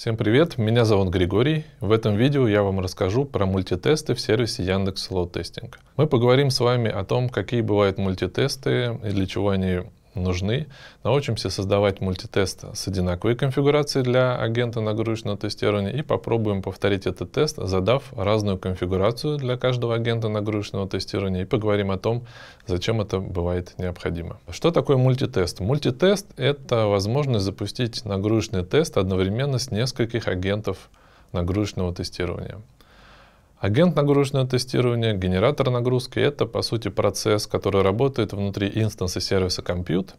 Всем привет, меня зовут Григорий. В этом видео я вам расскажу про мультитесты в сервисе Яндекс Load Testing. Мы поговорим с вами о том, какие бывают мультитесты и для чего они нужны. Научимся создавать мультитест с одинаковой конфигурацией для агента нагрузочного тестирования и попробуем повторить этот тест, задав разную конфигурацию для каждого агента нагрузочного тестирования и поговорим о том, зачем это бывает необходимо. Что такое мультитест? Мультитест — это возможность запустить нагрузочный тест одновременно с нескольких агентов нагрузочного тестирования. Агент нагрузочного тестирования, генератор нагрузки — это, по сути, процесс, который работает внутри инстанса сервиса compute,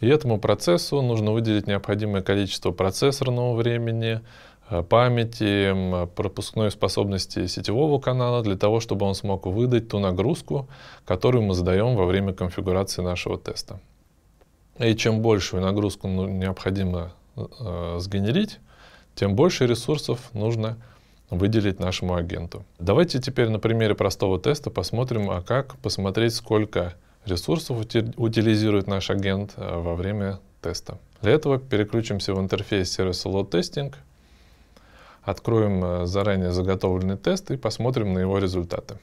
и этому процессу нужно выделить необходимое количество процессорного времени, э, памяти, пропускной способности сетевого канала для того, чтобы он смог выдать ту нагрузку, которую мы задаем во время конфигурации нашего теста. И чем большую нагрузку ну, необходимо э, э, сгенерить, тем больше ресурсов нужно выделить нашему агенту. Давайте теперь на примере простого теста посмотрим, а как посмотреть, сколько ресурсов утилизирует наш агент э, во время теста. Для этого переключимся в интерфейс сервиса Load Testing, откроем э, заранее заготовленный тест и посмотрим на его результаты.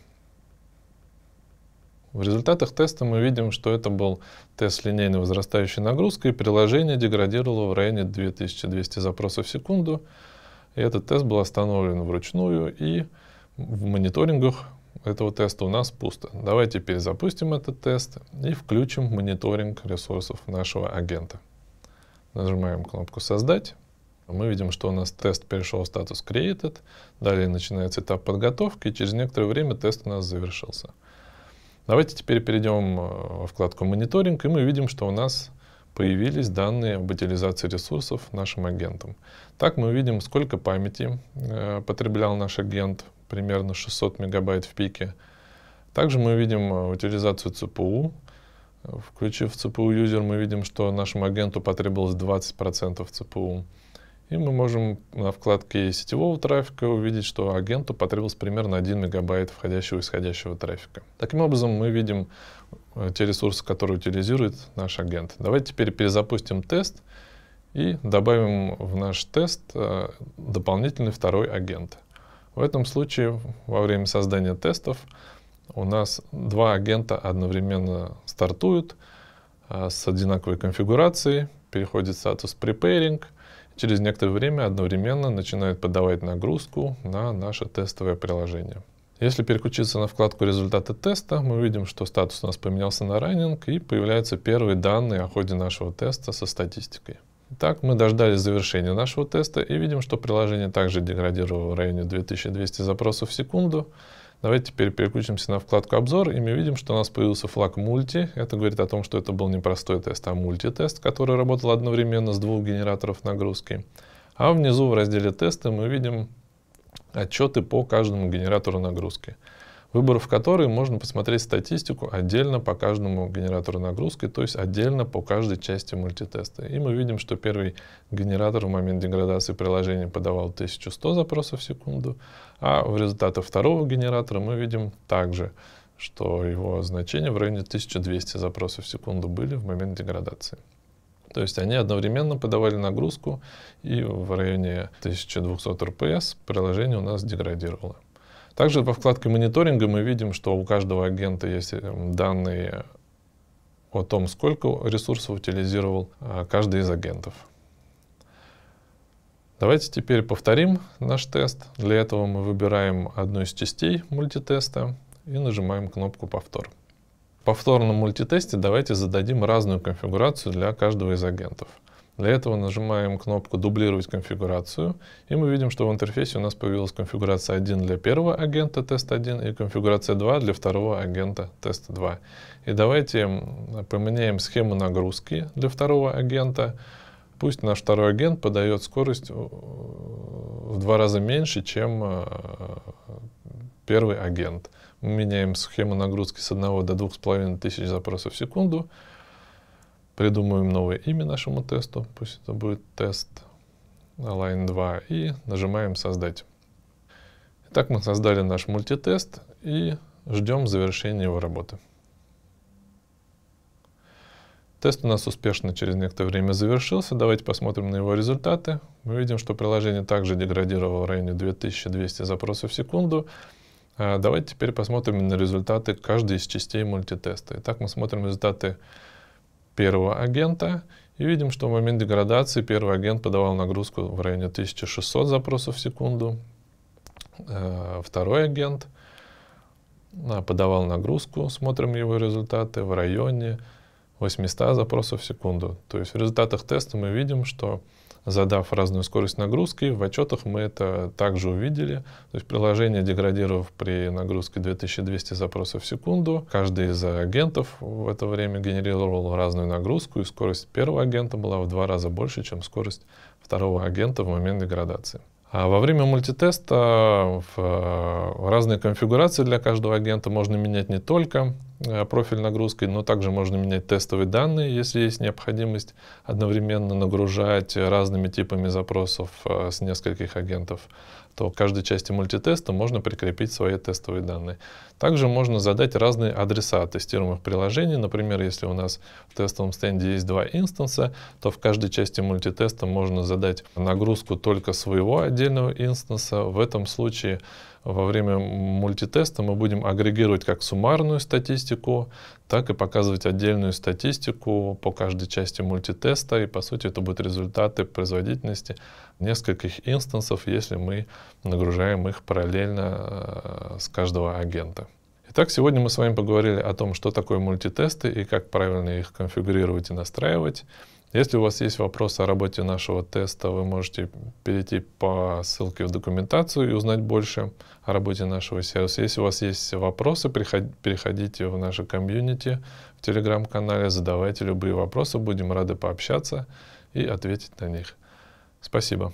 В результатах теста мы видим, что это был тест с линейной возрастающей нагрузкой, приложение деградировало в районе 2200 запросов в секунду, и этот тест был остановлен вручную, и в мониторингах этого теста у нас пусто. Давайте перезапустим этот тест и включим мониторинг ресурсов нашего агента. Нажимаем кнопку «Создать». Мы видим, что у нас тест перешел в статус «Created», далее начинается этап подготовки, и через некоторое время тест у нас завершился. Давайте теперь перейдем э, во вкладку «Мониторинг», и мы видим, что у нас появились данные об утилизации ресурсов нашим агентом. Так мы увидим, сколько памяти э, потреблял наш агент, примерно 600 мегабайт в пике. Также мы видим э, утилизацию ЦПУ. Включив ЦПУ юзер, мы видим, что нашему агенту потребовалось 20% ЦПУ. И мы можем на вкладке сетевого трафика увидеть, что агенту потребовалось примерно 1 мегабайт входящего и исходящего трафика. Таким образом, мы видим Э, те ресурсы, которые утилизирует наш агент. Давайте теперь перезапустим тест и добавим в наш тест э, дополнительный второй агент. В этом случае во время создания тестов у нас два агента одновременно стартуют э, с одинаковой конфигурацией, переходит статус preparing, через некоторое время одновременно начинает подавать нагрузку на наше тестовое приложение. Если переключиться на вкладку «Результаты теста», мы видим, что статус у нас поменялся на «Раннинг» и появляются первые данные о ходе нашего теста со статистикой. Итак, мы дождались завершения нашего теста и видим, что приложение также деградировало в районе 2200 запросов в секунду. Давайте теперь переключимся на вкладку «Обзор», и мы видим, что у нас появился флаг «Мульти». Это говорит о том, что это был не простой тест, а мультитест, который работал одновременно с двух генераторов нагрузки. А внизу в разделе «Тесты» мы видим отчеты по каждому генератору нагрузки, выбрав которые можно посмотреть статистику отдельно по каждому генератору нагрузки, то есть отдельно по каждой части мультитеста. И мы видим, что первый генератор в момент деградации приложения подавал 1100 запросов в секунду, а в результате второго генератора мы видим также, что его значение в районе 1200 запросов в секунду были в момент деградации. То есть они одновременно подавали нагрузку, и в районе 1200 РПС приложение у нас деградировало. Также во вкладке мониторинга мы видим, что у каждого агента есть эм, данные о том, сколько ресурсов утилизировал а, каждый из агентов. Давайте теперь повторим наш тест. Для этого мы выбираем одну из частей мультитеста и нажимаем кнопку «Повтор» повторном мультитесте давайте зададим разную конфигурацию для каждого из агентов. Для этого нажимаем кнопку «Дублировать конфигурацию», и мы видим, что в интерфейсе у нас появилась конфигурация 1 для первого агента тест 1 и конфигурация 2 для второго агента тест 2. И давайте поменяем схему нагрузки для второго агента. Пусть наш второй агент подает скорость э, в два раза меньше, чем э, первый агент меняем схему нагрузки с 1 до 2500 запросов в секунду. Придумываем новое имя нашему тесту. Пусть это будет тест Align 2. И нажимаем «Создать». Итак, мы создали наш мультитест и ждем завершения его работы. Тест у нас успешно через некоторое время завершился. Давайте посмотрим на его результаты. Мы видим, что приложение также деградировало в районе 2200 запросов в секунду. А, давайте теперь посмотрим на результаты каждой из частей мультитеста. Итак, мы смотрим результаты первого агента и видим, что в момент деградации первый агент подавал нагрузку в районе 1600 запросов в секунду. Э, второй агент а, подавал нагрузку, смотрим его результаты, в районе 800 запросов в секунду. То есть в результатах теста мы видим, что задав разную скорость нагрузки, в отчетах мы это также увидели. То есть приложение, деградировав при нагрузке 2200 запросов в секунду, каждый из агентов в это время генерировал разную нагрузку, и скорость первого агента была в два раза больше, чем скорость второго агента в момент деградации. А во время мультитеста э, в э, разные конфигурации для каждого агента можно менять не только Э, профиль нагрузкой, но также можно менять тестовые данные, если есть необходимость одновременно нагружать разными типами запросов э, с нескольких агентов то к каждой части мультитеста можно прикрепить свои тестовые данные. Также можно задать разные адреса тестируемых приложений. Например, если у нас в тестовом стенде есть два инстанса, то в каждой части мультитеста можно задать нагрузку только своего отдельного инстанса. В этом случае во время мультитеста мы будем агрегировать как суммарную статистику, так и показывать отдельную статистику по каждой части мультитеста, и по сути это будут результаты производительности нескольких инстансов, если мы нагружаем их параллельно э, с каждого агента. Итак, сегодня мы с вами поговорили о том, что такое мультитесты и как правильно их конфигурировать и настраивать. Если у вас есть вопросы о работе нашего теста, вы можете перейти по ссылке в документацию и узнать больше о работе нашего сервиса. Если у вас есть вопросы, переходите в наше комьюнити в телеграм-канале, задавайте любые вопросы, будем рады пообщаться и ответить на них. Спасибо.